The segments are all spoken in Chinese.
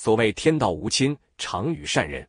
所谓天道无亲，常与善人。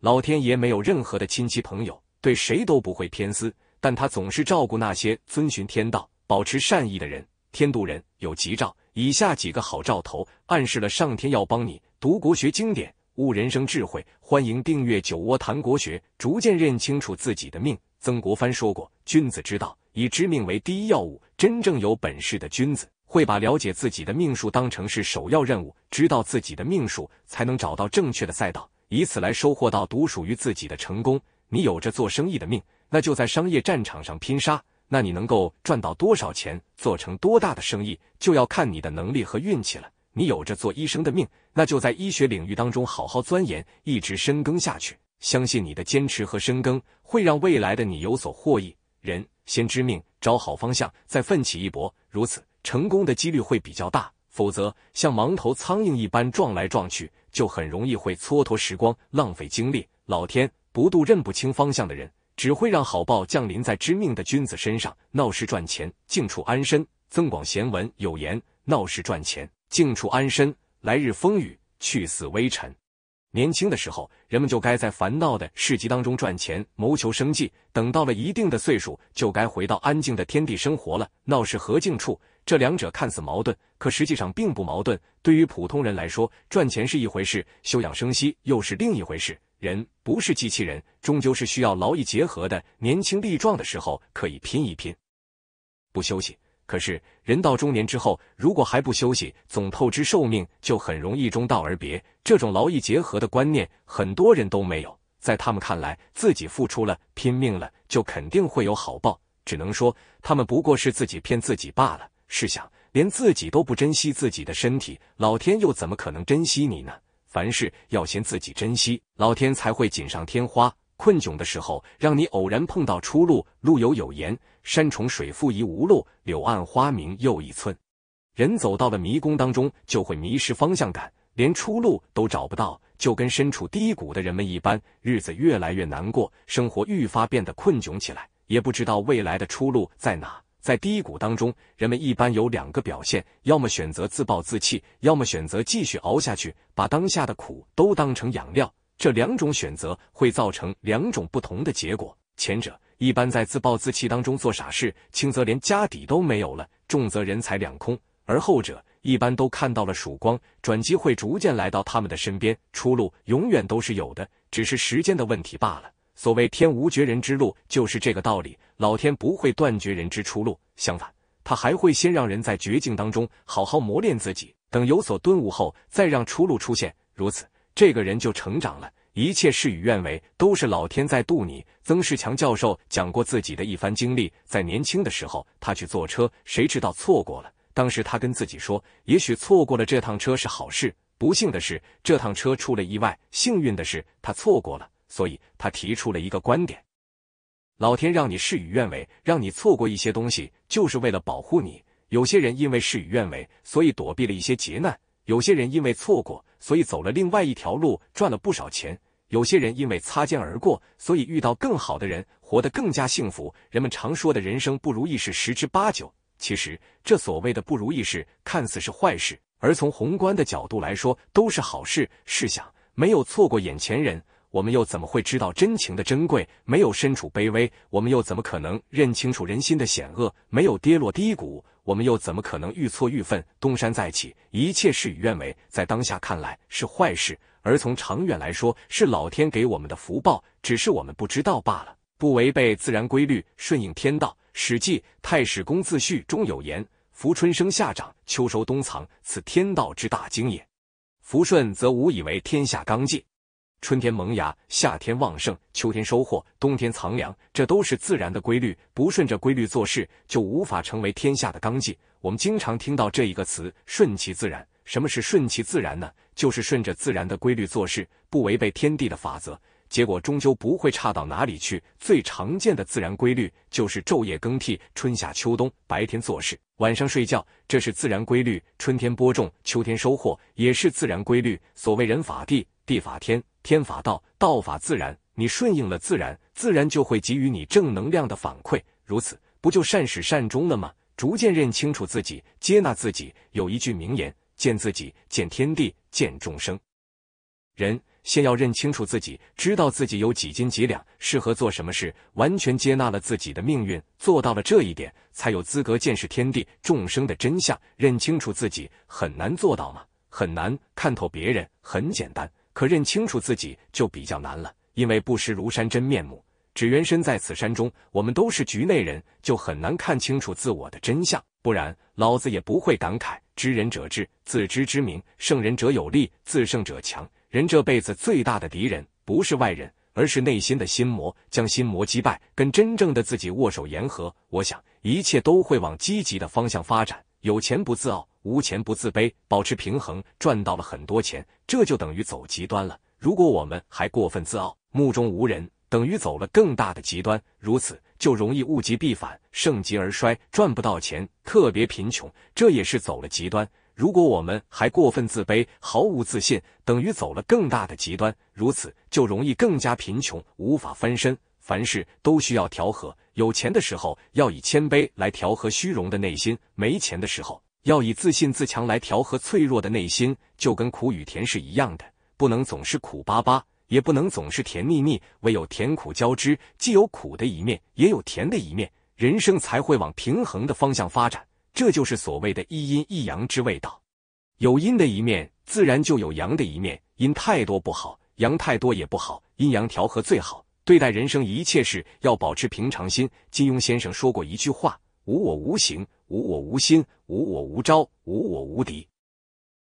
老天爷没有任何的亲戚朋友，对谁都不会偏私，但他总是照顾那些遵循天道、保持善意的人。天妒人有吉兆，以下几个好兆头，暗示了上天要帮你。读国学经典，悟人生智慧。欢迎订阅《酒窝谈国学》，逐渐认清楚自己的命。曾国藩说过：“君子之道，以知命为第一要务。”真正有本事的君子。会把了解自己的命数当成是首要任务，知道自己的命数，才能找到正确的赛道，以此来收获到独属于自己的成功。你有着做生意的命，那就在商业战场上拼杀；那你能够赚到多少钱，做成多大的生意，就要看你的能力和运气了。你有着做医生的命，那就在医学领域当中好好钻研，一直深耕下去。相信你的坚持和深耕，会让未来的你有所获益。人先知命，找好方向，再奋起一搏，如此。成功的几率会比较大，否则像盲头苍蝇一般撞来撞去，就很容易会蹉跎时光、浪费精力。老天不度认不清方向的人，只会让好报降临在知命的君子身上。闹市赚钱，静处安身，增广贤文有言：闹市赚钱，静处安身。来日风雨，去死微尘。年轻的时候，人们就该在烦恼的市集当中赚钱，谋求生计；等到了一定的岁数，就该回到安静的天地生活了。闹市和静处。这两者看似矛盾，可实际上并不矛盾。对于普通人来说，赚钱是一回事，休养生息又是另一回事。人不是机器人，终究是需要劳逸结合的。年轻力壮的时候可以拼一拼，不休息。可是人到中年之后，如果还不休息，总透支寿命，就很容易中道而别。这种劳逸结合的观念，很多人都没有。在他们看来，自己付出了、拼命了，就肯定会有好报。只能说，他们不过是自己骗自己罢了。试想，连自己都不珍惜自己的身体，老天又怎么可能珍惜你呢？凡事要先自己珍惜，老天才会锦上添花。困窘的时候，让你偶然碰到出路。路有有言：“山重水复疑无路，柳暗花明又一村。”人走到了迷宫当中，就会迷失方向感，连出路都找不到，就跟身处低谷的人们一般，日子越来越难过，生活愈发变得困窘起来，也不知道未来的出路在哪。在低谷当中，人们一般有两个表现：要么选择自暴自弃，要么选择继续熬下去，把当下的苦都当成养料。这两种选择会造成两种不同的结果。前者一般在自暴自弃当中做傻事，轻则连家底都没有了，重则人财两空；而后者一般都看到了曙光，转机会逐渐来到他们的身边，出路永远都是有的，只是时间的问题罢了。所谓天无绝人之路，就是这个道理。老天不会断绝人之出路，相反，他还会先让人在绝境当中好好磨练自己，等有所顿悟后再让出路出现。如此，这个人就成长了。一切事与愿违，都是老天在渡你。曾仕强教授讲过自己的一番经历，在年轻的时候，他去坐车，谁知道错过了。当时他跟自己说，也许错过了这趟车是好事。不幸的是，这趟车出了意外；幸运的是，他错过了。所以他提出了一个观点：老天让你事与愿违，让你错过一些东西，就是为了保护你。有些人因为事与愿违，所以躲避了一些劫难；有些人因为错过，所以走了另外一条路，赚了不少钱；有些人因为擦肩而过，所以遇到更好的人，活得更加幸福。人们常说的人生不如意事十之八九，其实这所谓的不如意事，看似是坏事，而从宏观的角度来说，都是好事。试想，没有错过眼前人。我们又怎么会知道真情的珍贵？没有身处卑微，我们又怎么可能认清楚人心的险恶？没有跌落低谷，我们又怎么可能愈挫愈愤，东山再起？一切事与愿违，在当下看来是坏事，而从长远来说是老天给我们的福报，只是我们不知道罢了。不违背自然规律，顺应天道，《史记·太史公自序》中有言：“福春生夏长，秋收冬藏，此天道之大经也。福顺则无以为天下纲纪。”春天萌芽，夏天旺盛，秋天收获，冬天藏粮，这都是自然的规律。不顺着规律做事，就无法成为天下的纲纪。我们经常听到这一个词“顺其自然”。什么是顺其自然呢？就是顺着自然的规律做事，不违背天地的法则，结果终究不会差到哪里去。最常见的自然规律就是昼夜更替、春夏秋冬。白天做事，晚上睡觉，这是自然规律。春天播种，秋天收获，也是自然规律。所谓人法地。地法天，天法道，道法自然。你顺应了自然，自然就会给予你正能量的反馈。如此，不就善始善终了吗？逐渐认清楚自己，接纳自己。有一句名言：见自己，见天地，见众生。人先要认清楚自己，知道自己有几斤几两，适合做什么事。完全接纳了自己的命运，做到了这一点，才有资格见识天地众生的真相。认清楚自己，很难做到吗？很难看透别人，很简单。可认清楚自己就比较难了，因为不识庐山真面目，只缘身在此山中。我们都是局内人，就很难看清楚自我的真相。不然，老子也不会感慨：知人者智，自知之明；胜人者有力，自胜者强。人这辈子最大的敌人，不是外人，而是内心的心魔。将心魔击败，跟真正的自己握手言和，我想一切都会往积极的方向发展。有钱不自傲，无钱不自卑，保持平衡，赚到了很多钱，这就等于走极端了。如果我们还过分自傲，目中无人，等于走了更大的极端，如此就容易物极必反，盛极而衰，赚不到钱，特别贫穷，这也是走了极端。如果我们还过分自卑，毫无自信，等于走了更大的极端，如此就容易更加贫穷，无法翻身。凡事都需要调和。有钱的时候，要以谦卑来调和虚荣的内心；没钱的时候，要以自信自强来调和脆弱的内心。就跟苦与甜是一样的，不能总是苦巴巴，也不能总是甜蜜蜜，唯有甜苦交织，既有苦的一面，也有甜的一面，人生才会往平衡的方向发展。这就是所谓的一阴一阳之谓道。有阴的一面，自然就有阳的一面；阴太多不好，阳太多也不好，阴阳调和最好。对待人生一切事，要保持平常心。金庸先生说过一句话：“无我无形，无我无心，无我无招，无我无敌。”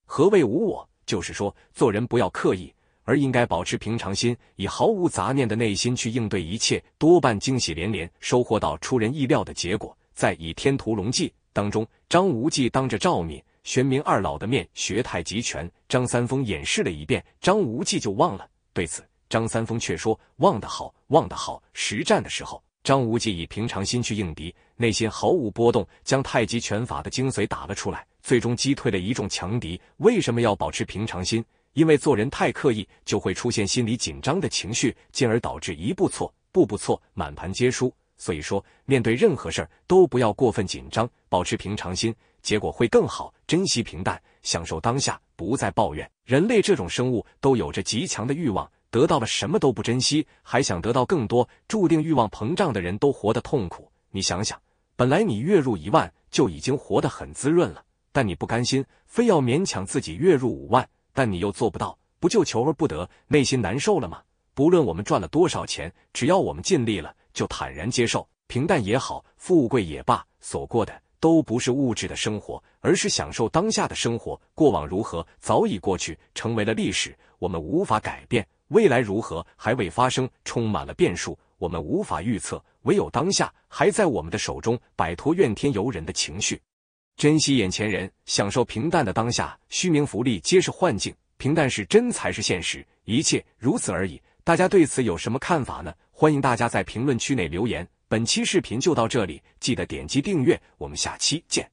何谓无我？就是说做人不要刻意，而应该保持平常心，以毫无杂念的内心去应对一切，多半惊喜连连，收获到出人意料的结果。在《倚天屠龙记》当中，张无忌当着赵敏、玄冥二老的面学太极拳，张三丰演示了一遍，张无忌就忘了。对此。张三丰却说：“忘得好，忘得好。实战的时候，张无忌以平常心去应敌，内心毫无波动，将太极拳法的精髓打了出来，最终击退了一众强敌。为什么要保持平常心？因为做人太刻意，就会出现心理紧张的情绪，进而导致一步错，步步错，满盘皆输。所以说，面对任何事儿，都不要过分紧张，保持平常心，结果会更好。珍惜平淡，享受当下，不再抱怨。人类这种生物都有着极强的欲望。”得到了什么都不珍惜，还想得到更多，注定欲望膨胀的人，都活得痛苦。你想想，本来你月入一万就已经活得很滋润了，但你不甘心，非要勉强自己月入五万，但你又做不到，不就求而不得，内心难受了吗？不论我们赚了多少钱，只要我们尽力了，就坦然接受，平淡也好，富贵也罢，所过的都不是物质的生活，而是享受当下的生活。过往如何，早已过去，成为了历史，我们无法改变。未来如何，还未发生，充满了变数，我们无法预测。唯有当下，还在我们的手中。摆脱怨天尤人的情绪，珍惜眼前人，享受平淡的当下。虚名浮利皆是幻境，平淡是真才是现实，一切如此而已。大家对此有什么看法呢？欢迎大家在评论区内留言。本期视频就到这里，记得点击订阅，我们下期见。